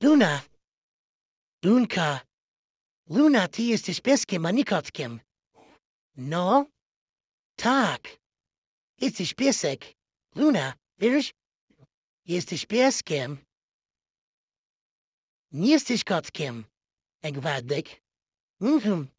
Luna, Lunka, Luna, ty jesteś pieskiem, a nie kotkiem. No? Tak. Jesteś piesek. Luna, wiesz? Jesteś pieskiem. Nie jesteś kotkiem, Egwadek. Mhm. Mm